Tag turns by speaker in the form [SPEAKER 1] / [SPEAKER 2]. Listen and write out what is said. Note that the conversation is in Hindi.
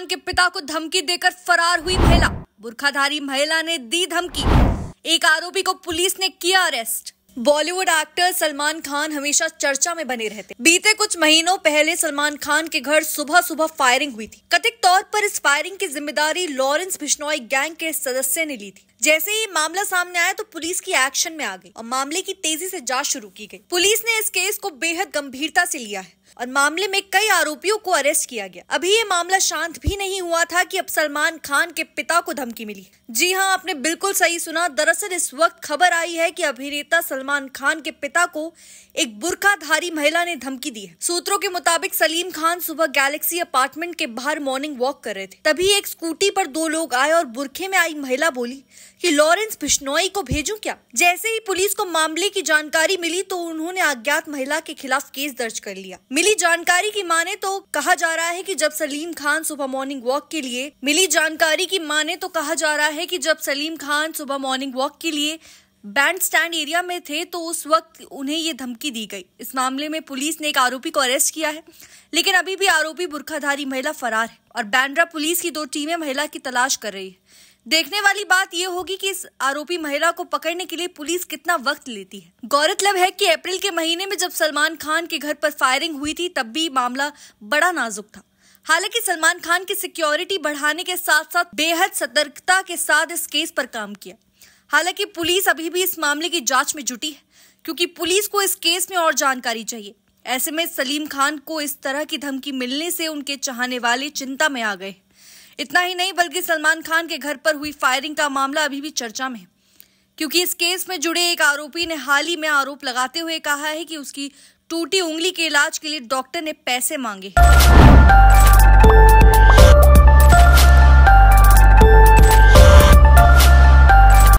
[SPEAKER 1] किसान के पिता को धमकी देकर फरार हुई महिला बुरखाधारी महिला ने दी धमकी एक आरोपी को पुलिस ने किया arrest Bollywood actor Salman Khan हमेशा चर्चा में बने रहते बीते कुछ महीनों पहले सलमान खान के घर सुबह सुबह फायरिंग हुई थी कथित तौर पर इस फायरिंग की जिम्मेदारी लॉरेंस बिश्नोई गैंग के सदस्य ने ली थी जैसे ही मामला सामने आया तो पुलिस की एक्शन में आ गई और मामले की तेजी से जांच शुरू की गई पुलिस ने इस केस को बेहद गंभीरता से लिया है और मामले में कई आरोपियों को अरेस्ट किया गया अभी ये मामला शांत भी नहीं हुआ था कि अब सलमान खान के पिता को धमकी मिली जी हाँ आपने बिल्कुल सही सुना दरअसल इस वक्त खबर आई है कि अभिनेता सलमान खान के पिता को एक बुरखाधारी महिला ने धमकी दी है सूत्रों के मुताबिक सलीम खान सुबह गैलेक्सी अपार्टमेंट के बाहर मॉर्निंग वॉक कर रहे थे तभी एक स्कूटी पर दो लोग आए और बुरखे में आई महिला बोली कि लॉरेंस बिश्नोई को भेजूं क्या जैसे ही पुलिस को मामले की जानकारी मिली तो उन्होंने अज्ञात महिला के खिलाफ केस दर्ज कर लिया मिली जानकारी की माने तो कहा जा रहा है कि जब सलीम खान सुबह मॉर्निंग वॉक के लिए मिली जानकारी की माने तो कहा जा रहा है कि जब सलीम खान सुबह मॉर्निंग वॉक के लिए बैंड स्टैंड एरिया में थे तो उस वक्त उन्हें ये धमकी दी गई इस मामले में पुलिस ने एक आरोपी को अरेस्ट किया है लेकिन अभी भी आरोपी बुरखाधारी महिला फरार है और बैंड्रा पुलिस की दो टीमें महिला की तलाश कर रही है देखने वाली बात यह होगी कि इस आरोपी महिला को पकड़ने के लिए पुलिस कितना वक्त लेती है गौरतलब है कि अप्रैल के महीने में जब सलमान खान के घर पर फायरिंग हुई थी तब भी मामला बड़ा नाजुक था हालांकि सलमान खान की सिक्योरिटी बढ़ाने के साथ साथ बेहद सतर्कता के साथ इस केस पर काम किया हालांकि पुलिस अभी भी इस मामले की जांच में जुटी है क्योंकि पुलिस को इस केस में और जानकारी चाहिए ऐसे में सलीम खान को इस तरह की धमकी मिलने से उनके चाहने वाले चिंता में आ गए इतना ही नहीं बल्कि सलमान खान के घर पर हुई फायरिंग का मामला अभी भी चर्चा में है क्योंकि इस केस में जुड़े एक आरोपी ने हाल ही में आरोप लगाते हुए कहा है कि उसकी टूटी उंगली के इलाज के लिए डॉक्टर ने पैसे मांगे